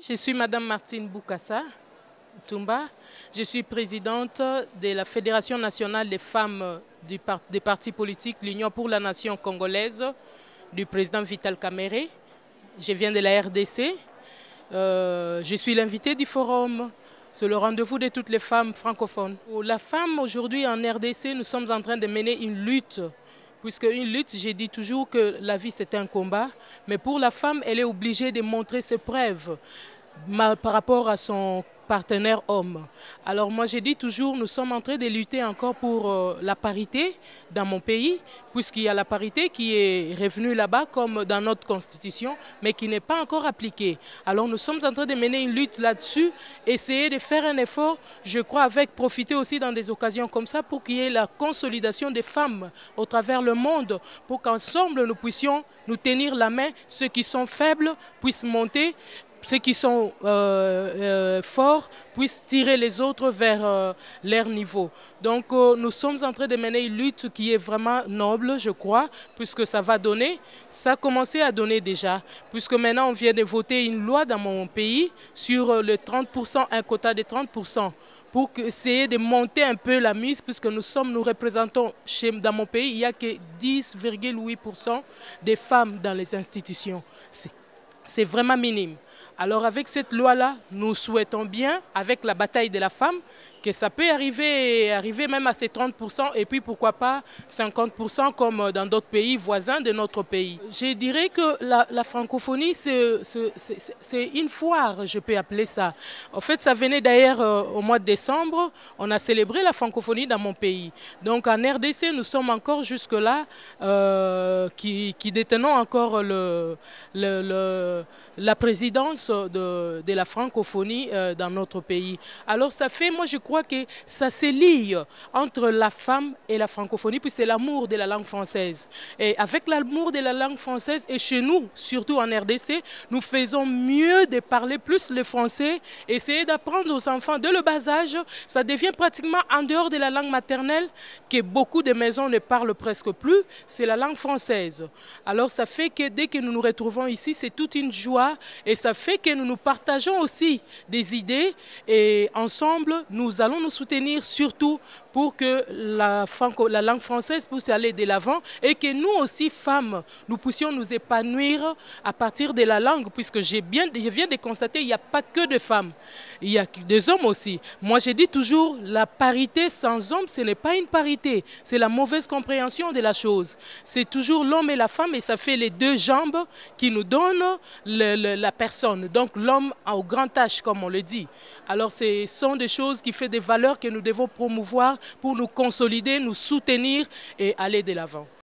Je suis Madame Martine Boukassa Tumba. Je suis présidente de la Fédération nationale des femmes du des partis politiques, l'Union pour la nation congolaise, du président Vital Kamere. Je viens de la RDC. Euh, je suis l'invitée du forum c'est le rendez-vous de toutes les femmes francophones. La femme aujourd'hui en RDC, nous sommes en train de mener une lutte Puisque une lutte, j'ai dit toujours que la vie c'est un combat, mais pour la femme, elle est obligée de montrer ses preuves par rapport à son partenaire homme. Alors moi j'ai dit toujours, nous sommes en train de lutter encore pour euh, la parité dans mon pays, puisqu'il y a la parité qui est revenue là-bas comme dans notre constitution, mais qui n'est pas encore appliquée. Alors nous sommes en train de mener une lutte là-dessus, essayer de faire un effort, je crois, avec profiter aussi dans des occasions comme ça pour qu'il y ait la consolidation des femmes au travers le monde, pour qu'ensemble nous puissions nous tenir la main, ceux qui sont faibles puissent monter ceux qui sont euh, euh, forts puissent tirer les autres vers euh, leur niveau. Donc nous sommes en train de mener une lutte qui est vraiment noble, je crois, puisque ça va donner, ça a commencé à donner déjà, puisque maintenant on vient de voter une loi dans mon pays sur le 30%, un quota de 30% pour essayer de monter un peu la mise, puisque nous sommes, nous représentons chez, dans mon pays, il n'y a que 10,8% des femmes dans les institutions. C'est vraiment minime. Alors avec cette loi-là, nous souhaitons bien, avec la bataille de la femme, que ça peut arriver, arriver même à ces 30% et puis pourquoi pas 50% comme dans d'autres pays voisins de notre pays. Je dirais que la, francophonie, c'est une foire, je peux appeler ça. En fait, ça venait d'ailleurs euh, au mois de décembre, on a célébré la francophonie dans mon pays. Donc en RDC, nous sommes encore jusque-là euh, qui, détenons encore le, la présidence de, la francophonie euh, dans notre pays. Alors ça fait, moi je crois, crois que ça se lie entre la femme et la francophonie, puis c'est l'amour de la langue française. Et avec l'amour de la langue française, et chez nous, surtout en RDC, nous faisons mieux de parler plus le français, essayer d'apprendre aux enfants dès le bas âge. Ça devient pratiquement en dehors de la langue maternelle que beaucoup de maisons ne parlent presque plus, c'est la langue française. Alors ça fait que dès que nous nous retrouvons ici, c'est toute une joie et ça fait que nous nous partageons aussi des idées et ensemble, nous allons nous soutenir surtout pour que la, langue française puisse aller de l'avant et que nous aussi, femmes, nous puissions nous épanouir à partir de la langue, puisque j'ai bien, je viens de constater, qu'il n'y a pas que des femmes, il y a des hommes aussi. Moi, je dis toujours, la parité sans homme, ce n'est pas une parité, c'est la mauvaise compréhension de la chose. C'est toujours l'homme et la femme et ça fait les deux jambes qui nous donnent la personne. Donc l'homme au grand H, comme on le dit. Alors ce sont des choses qui font des valeurs que nous devons promouvoir pour nous consolider, nous soutenir et aller de l'avant.